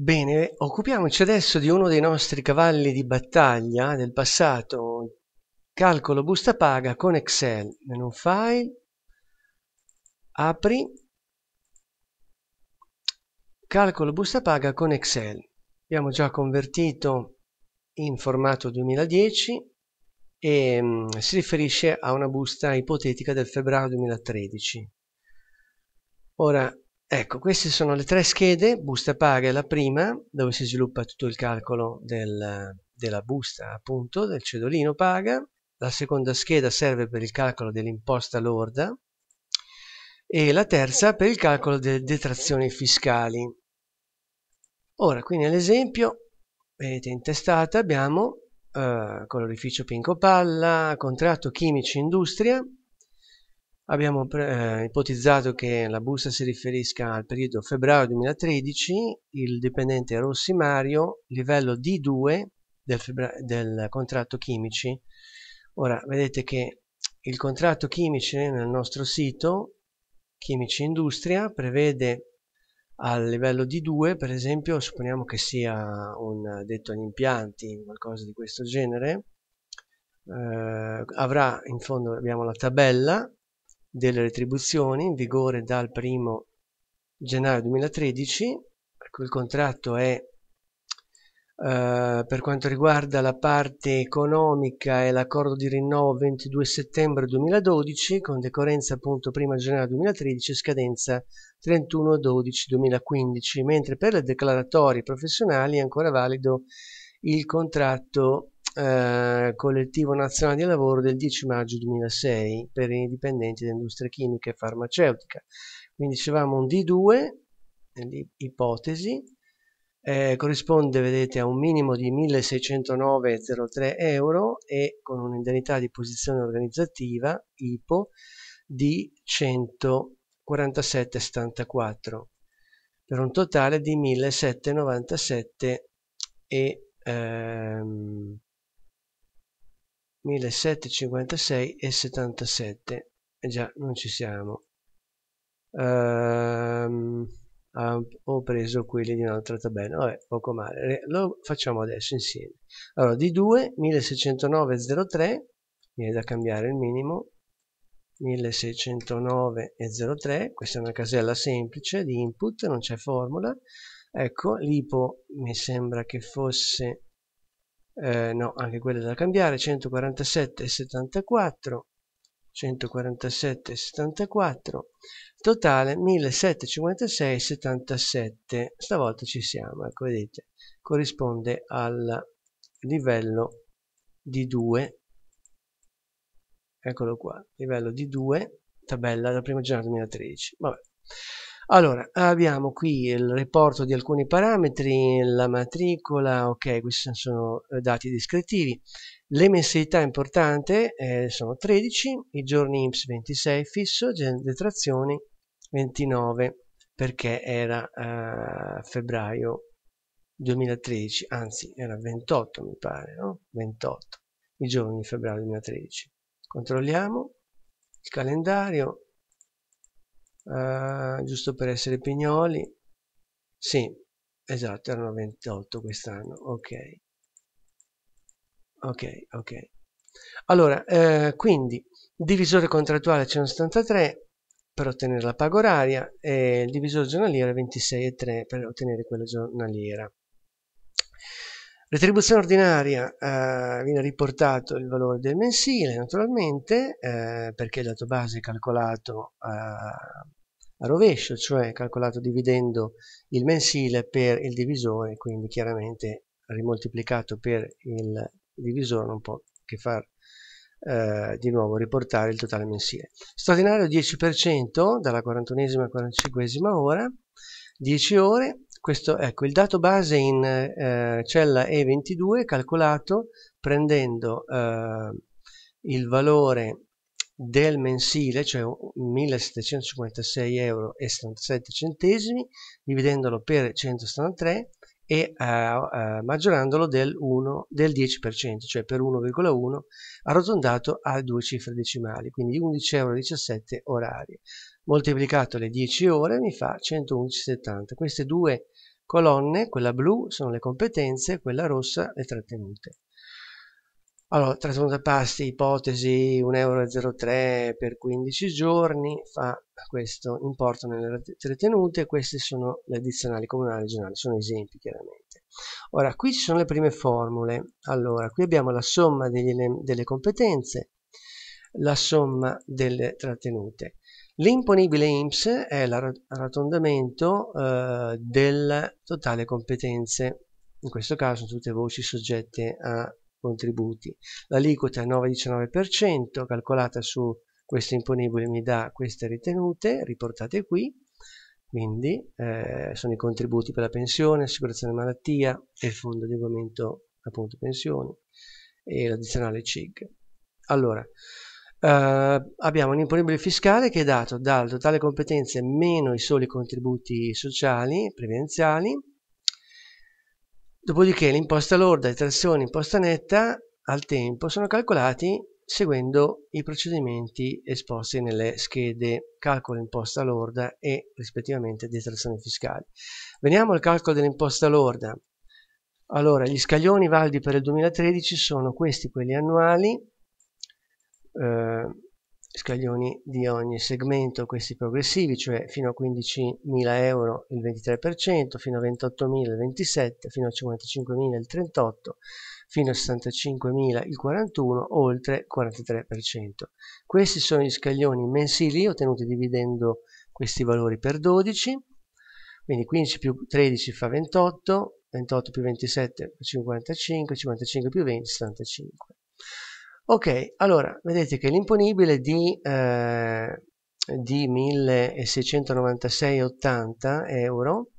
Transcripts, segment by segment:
Bene, occupiamoci adesso di uno dei nostri cavalli di battaglia del passato, calcolo busta paga con Excel, menu file, apri, calcolo busta paga con Excel. Abbiamo già convertito in formato 2010 e um, si riferisce a una busta ipotetica del febbraio 2013. Ora Ecco, queste sono le tre schede, busta paga è la prima, dove si sviluppa tutto il calcolo del, della busta, appunto, del cedolino paga, la seconda scheda serve per il calcolo dell'imposta lorda e la terza per il calcolo delle detrazioni fiscali. Ora, qui nell'esempio, vedete in testata abbiamo eh, colorificio Pinco Palla, contratto chimici industria, abbiamo eh, ipotizzato che la busta si riferisca al periodo febbraio 2013, il dipendente Rossi Mario, livello D2 del, del contratto chimici. Ora, vedete che il contratto chimici nel nostro sito, Chimici Industria, prevede al livello D2, per esempio, supponiamo che sia un detto agli impianti, qualcosa di questo genere, eh, avrà in fondo abbiamo la tabella delle retribuzioni in vigore dal 1 gennaio 2013, il contratto è Uh, per quanto riguarda la parte economica e l'accordo di rinnovo 22 settembre 2012 con decorrenza appunto 1 gennaio 2013 e scadenza 31 12 2015 mentre per le declaratorie professionali è ancora valido il contratto eh, collettivo nazionale di lavoro del 10 maggio 2006 per i dipendenti dell'industria chimica e farmaceutica. Quindi dicevamo un D2, ipotesi, eh, corrisponde vedete a un minimo di 1609,03 euro e con un'indennità di posizione organizzativa IPO di 147,74 per un totale di 1797 e ehm, 1756 e 77 e già non ci siamo um, ho preso quelli di un'altra tabella vabbè poco male lo facciamo adesso insieme allora di 2 1609,03 viene da cambiare il minimo 1609,03 questa è una casella semplice di input non c'è formula ecco l'IPO mi sembra che fosse eh, no anche quelle da cambiare 147,74 147,74 totale 1756,77 stavolta ci siamo ecco vedete corrisponde al livello di 2 eccolo qua livello di 2 tabella della prima giornata 2013 vabbè allora, abbiamo qui il riporto di alcuni parametri, la matricola, ok, questi sono eh, dati descrittivi. Le mensilità importante eh, sono 13, i giorni IMSS 26 fisso, detrazioni 29 perché era eh, febbraio 2013, anzi era 28 mi pare, no? 28 i giorni di febbraio 2013. Controlliamo il calendario, uh, giusto per essere pignoli sì esatto erano 28 quest'anno ok ok ok allora eh, quindi divisore contrattuale 173 per ottenere la paga oraria e il divisore giornaliero 26,3 per ottenere quella giornaliera retribuzione ordinaria eh, viene riportato il valore del mensile naturalmente eh, perché il dato base è calcolato eh, a rovescio, cioè calcolato dividendo il mensile per il divisore, quindi chiaramente rimoltiplicato per il divisore non può che far eh, di nuovo riportare il totale mensile. Straordinario 10% dalla 41esima alla 45esima ora, 10 ore, questo, ecco, il dato base in eh, cella E22 calcolato prendendo eh, il valore del mensile, cioè 1756,77 euro, dividendolo per 173 e uh, uh, maggiorandolo del, 1, del 10%, cioè per 1,1 arrotondato a due cifre decimali, quindi 11,17 euro orarie. Moltiplicato le 10 ore mi fa 111,70. Queste due colonne, quella blu sono le competenze, quella rossa le trattenute. Allora, trasformato pasti, ipotesi 1,03 euro per 15 giorni, fa questo importo nelle ritenute, queste sono le addizionali comunali e regionali, sono esempi chiaramente. Ora, qui ci sono le prime formule. Allora, qui abbiamo la somma degli, delle competenze, la somma delle trattenute. L'imponibile IMSS è l'arrotondamento eh, del totale competenze, in questo caso tutte voci soggette a contributi. L'aliquota è 9,19%, calcolata su questo imponibile mi dà queste ritenute, riportate qui, quindi eh, sono i contributi per la pensione, assicurazione malattia e il fondo di adeguamento appunto pensioni e l'addizionale CIG. Allora, eh, abbiamo un imponibile fiscale che è dato dal totale competenze meno i soli contributi sociali, previdenziali, Dopodiché l'imposta lorda, e detrazione, imposta netta al tempo sono calcolati seguendo i procedimenti esposti nelle schede calcolo imposta lorda e rispettivamente detrazione fiscale. Veniamo al calcolo dell'imposta lorda. Allora, gli scaglioni validi per il 2013 sono questi, quelli annuali, eh, scaglioni di ogni segmento questi progressivi, cioè fino a 15.000 euro il 23%, fino a 28.000 il 27%, fino a 55.000 il 38%, fino a 65.000 il 41%, oltre 43%. Questi sono gli scaglioni mensili ottenuti dividendo questi valori per 12, quindi 15 più 13 fa 28, 28 più 27 fa 55, 55 più 20 75. Ok, allora vedete che l'imponibile di, eh, di 1696,80 euro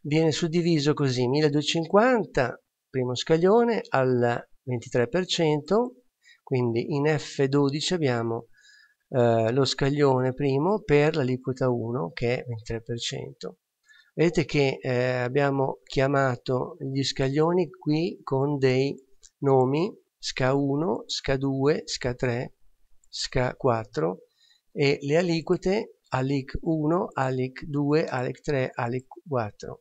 viene suddiviso così 1250 primo scaglione al 23%, quindi in F12 abbiamo eh, lo scaglione primo per l'aliquota 1 che è 23%. Vedete che eh, abbiamo chiamato gli scaglioni qui con dei nomi SCA 1, SCA 2, SCA 3, SCA 4 e le aliquote ALIC 1, ALIC 2, ALIC 3, ALIC 4.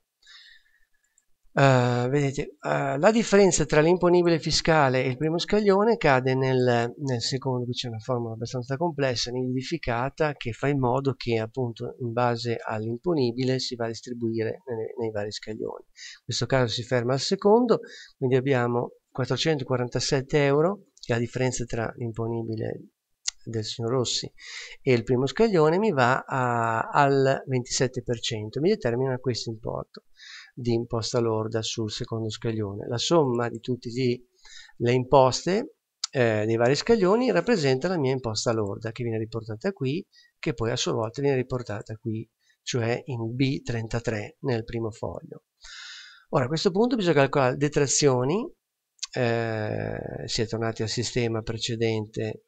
Uh, eh, vedete, uh, la differenza tra l'imponibile fiscale e il primo scaglione cade nel, nel secondo, qui c'è una formula abbastanza complessa, nidificata, che fa in modo che appunto in base all'imponibile si va a distribuire nei, nei vari scaglioni. In questo caso si ferma al secondo, quindi abbiamo 447 euro, che è la differenza tra l'imponibile del signor Rossi e il primo scaglione, mi va a, al 27%, mi determina questo importo di imposta lorda sul secondo scaglione. La somma di tutte le imposte eh, dei vari scaglioni rappresenta la mia imposta lorda che viene riportata qui, che poi a sua volta viene riportata qui, cioè in B33 nel primo foglio. Ora a questo punto bisogna calcolare detrazioni eh, si è tornati al sistema precedente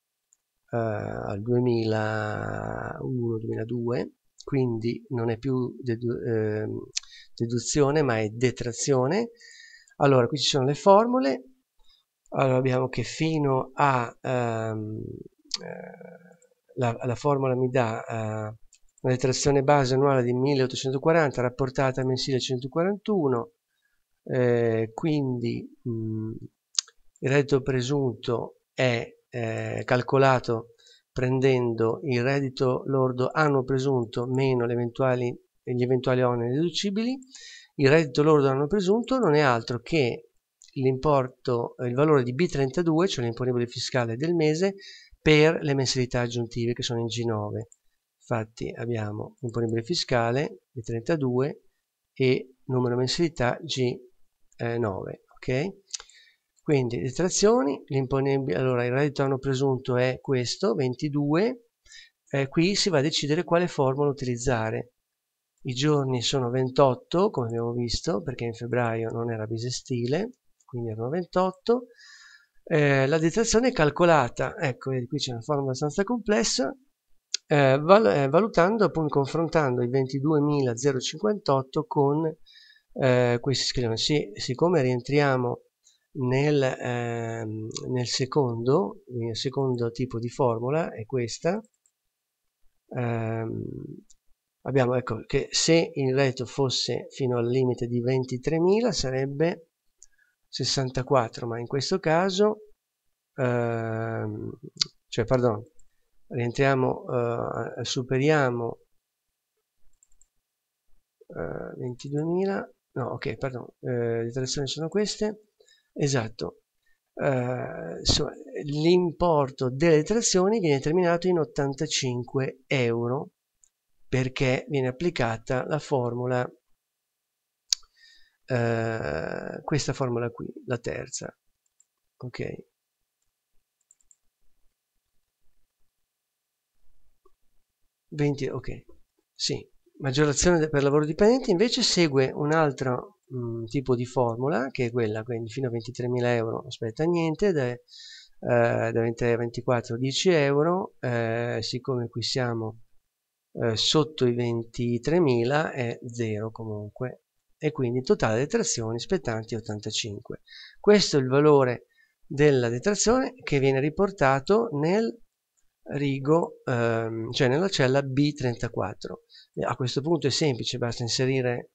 eh, al 2001-2002 quindi non è più dedu eh, deduzione ma è detrazione allora qui ci sono le formule allora abbiamo che fino a ehm, eh, la, la, formula mi dà una eh, detrazione base annuale di 1840 rapportata mensile 141 eh, quindi mh, mm, il reddito presunto è eh, calcolato prendendo il reddito lordo anno presunto meno eventuali, gli eventuali oneri deducibili. Il reddito lordo anno presunto non è altro che l'importo, eh, il valore di B32, cioè l'imponibile fiscale del mese, per le mensilità aggiuntive che sono in G9. Infatti abbiamo imponibile fiscale B32 e numero mensilità G9. Eh, ok? Quindi detrazioni, l'imponibile, allora il reddito anno presunto è questo, 22, eh, qui si va a decidere quale formula utilizzare. I giorni sono 28, come abbiamo visto, perché in febbraio non era bisestile, quindi erano 28. Eh, la detrazione è calcolata, ecco, qui c'è una formula abbastanza complessa, eh, val eh, valutando, appunto, confrontando i 22.058 con eh, questi scrivono. Sì, siccome rientriamo nel, ehm, nel secondo, il secondo tipo di formula è questa, ehm, abbiamo ecco che se il reddito fosse fino al limite di 23.000 sarebbe 64, ma in questo caso, ehm, cioè pardon, rientriamo, eh, superiamo eh, 22.000, no ok, pardon, eh, le trazioni sono queste, Esatto. Uh, l'importo delle trazioni viene determinato in 85 euro perché viene applicata la formula uh, questa formula qui la terza ok ok sì maggiorazione per lavoro dipendente invece segue un altro mh, mm, tipo di formula che è quella quindi fino a 23.000 euro non spetta niente da, eh, da 23 a 24 10 euro eh, siccome qui siamo eh, sotto i 23.000 è 0 comunque e quindi totale detrazioni spettanti 85 questo è il valore della detrazione che viene riportato nel rigo, ehm, cioè nella cella B34. A questo punto è semplice, basta inserire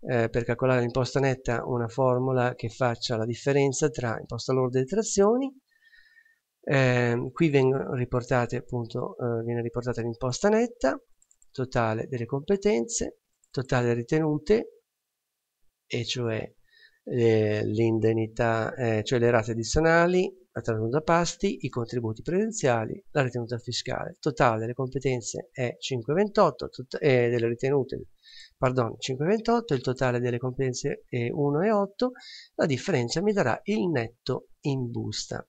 eh, per calcolare l'imposta netta una formula che faccia la differenza tra imposta lorda e trazioni. Eh, qui vengono riportate appunto eh, viene riportata l'imposta netta, totale delle competenze, totale ritenute, e cioè eh, l'indennità, eh, cioè le rate addizionali, la tenuta pasti, i contributi previdenziali, la ritenuta fiscale. Totale delle competenze è 5,28 e eh, delle ritenute pardon, 5,28, il totale delle competenze è 1,8, la differenza mi darà il netto in busta.